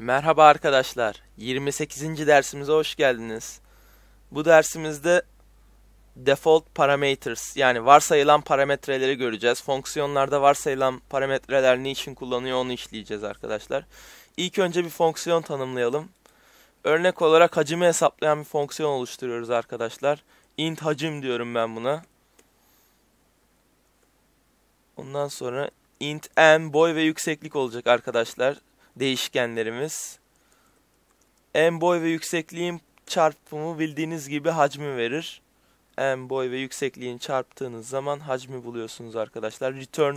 Merhaba arkadaşlar. 28. dersimize hoş geldiniz. Bu dersimizde default parameters yani varsayılan parametreleri göreceğiz. Fonksiyonlarda varsayılan parametreler ne için kullanıyor onu işleyeceğiz arkadaşlar. İlk önce bir fonksiyon tanımlayalım. Örnek olarak hacimi hesaplayan bir fonksiyon oluşturuyoruz arkadaşlar. int hacim diyorum ben buna. Ondan sonra int m boy ve yükseklik olacak arkadaşlar değişkenlerimiz. En boy ve yüksekliğin çarpımı bildiğiniz gibi hacmi verir. En boy ve yüksekliğin çarptığınız zaman hacmi buluyorsunuz arkadaşlar. Return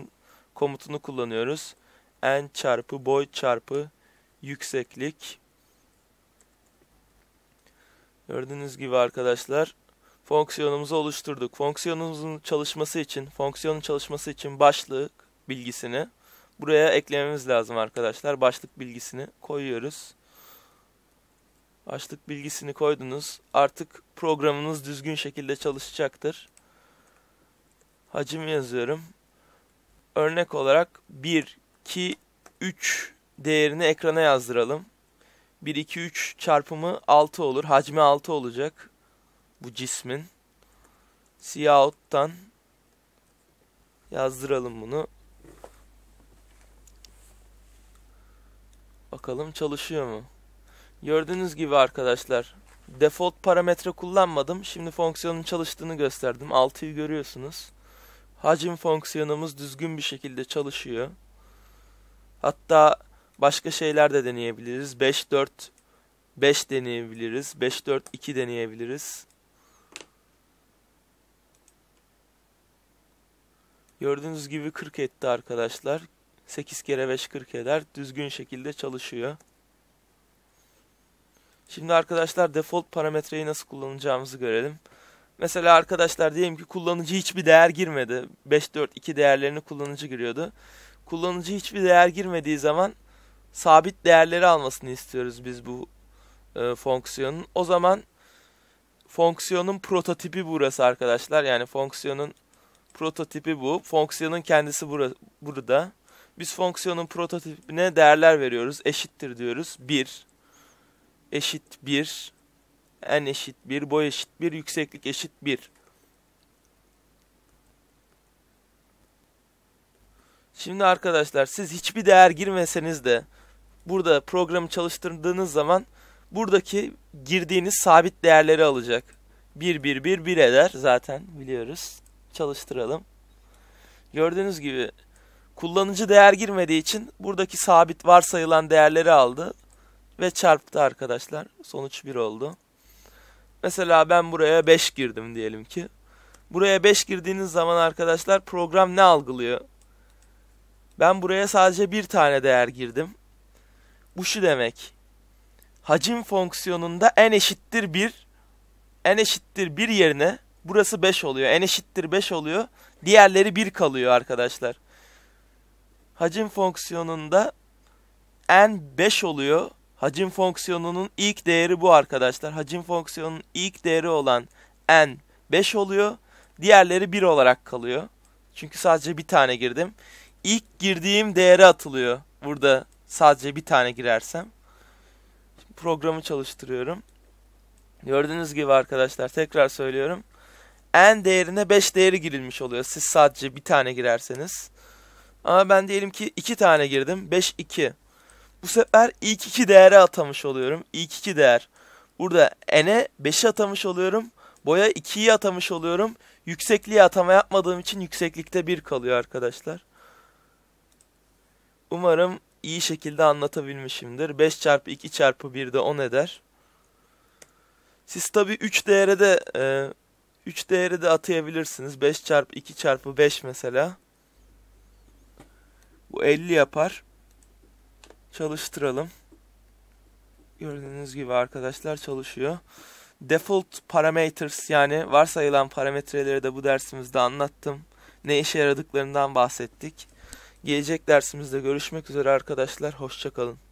komutunu kullanıyoruz. En çarpı boy çarpı yükseklik. Gördüğünüz gibi arkadaşlar fonksiyonumuzu oluşturduk. Fonksiyonumuzun çalışması için, fonksiyonun çalışması için başlık bilgisini Buraya eklememiz lazım arkadaşlar. Başlık bilgisini koyuyoruz. Başlık bilgisini koydunuz. Artık programınız düzgün şekilde çalışacaktır. Hacim yazıyorum. Örnek olarak 1, 2, 3 değerini ekrana yazdıralım. 1, 2, 3 çarpımı 6 olur. Hacmi 6 olacak bu cismin. Siyahout'tan yazdıralım bunu. Bakalım çalışıyor mu? Gördüğünüz gibi arkadaşlar default parametre kullanmadım. Şimdi fonksiyonun çalıştığını gösterdim. 6'yı görüyorsunuz. Hacim fonksiyonumuz düzgün bir şekilde çalışıyor. Hatta başka şeyler de deneyebiliriz. 5 4 5 deneyebiliriz. 5 4 2 deneyebiliriz. Gördüğünüz gibi 40 etti arkadaşlar. 8 kere 5 40 eder. Düzgün şekilde çalışıyor. Şimdi arkadaşlar default parametreyi nasıl kullanacağımızı görelim. Mesela arkadaşlar diyelim ki kullanıcı hiçbir değer girmedi. 5, 4, 2 değerlerini kullanıcı giriyordu. Kullanıcı hiçbir değer girmediği zaman sabit değerleri almasını istiyoruz biz bu e, fonksiyonun. O zaman fonksiyonun prototipi burası arkadaşlar. Yani fonksiyonun prototipi bu. Fonksiyonun kendisi burada. Biz fonksiyonun prototipine değerler veriyoruz. Eşittir diyoruz. 1 eşit 1 en eşit 1 boy eşit 1 yükseklik eşit 1. Şimdi arkadaşlar siz hiçbir değer girmeseniz de burada programı çalıştırdığınız zaman buradaki girdiğiniz sabit değerleri alacak. 1 1 1 1 eder zaten biliyoruz. Çalıştıralım. Gördüğünüz gibi Kullanıcı değer girmediği için buradaki sabit varsayılan değerleri aldı ve çarptı arkadaşlar. Sonuç 1 oldu. Mesela ben buraya 5 girdim diyelim ki. Buraya 5 girdiğiniz zaman arkadaşlar program ne algılıyor? Ben buraya sadece bir tane değer girdim. Bu şu demek. Hacim fonksiyonunda en eşittir 1 en eşittir 1 yerine burası 5 oluyor. En eşittir 5 oluyor. Diğerleri 1 kalıyor arkadaşlar hacim fonksiyonunda n5 oluyor. Hacim fonksiyonunun ilk değeri bu arkadaşlar. Hacim fonksiyonunun ilk değeri olan n 5 oluyor. Diğerleri 1 olarak kalıyor. Çünkü sadece bir tane girdim. İlk girdiğim değere atılıyor. Burada sadece bir tane girersem. Şimdi programı çalıştırıyorum. Gördüğünüz gibi arkadaşlar tekrar söylüyorum. N değerine 5 değeri girilmiş oluyor. Siz sadece bir tane girerseniz. Ama ben diyelim ki 2 tane girdim. 5-2. Bu sefer ilk 2 değere atamış oluyorum. İlk 2 değer. Burada n'e 5'i atamış oluyorum. Boya 2'yi atamış oluyorum. Yüksekliğe atama yapmadığım için yükseklikte 1 kalıyor arkadaşlar. Umarım iyi şekilde anlatabilmişimdir. 5 çarpı 2 çarpı 1 de 10 eder. Siz tabi 3 değere de e, 3 değeri de atayabilirsiniz. 5 çarpı 2 çarpı 5 mesela. Bu 50 yapar. Çalıştıralım. Gördüğünüz gibi arkadaşlar çalışıyor. Default parameters yani varsayılan parametreleri de bu dersimizde anlattım. Ne işe yaradıklarından bahsettik. Gelecek dersimizde görüşmek üzere arkadaşlar. Hoşçakalın.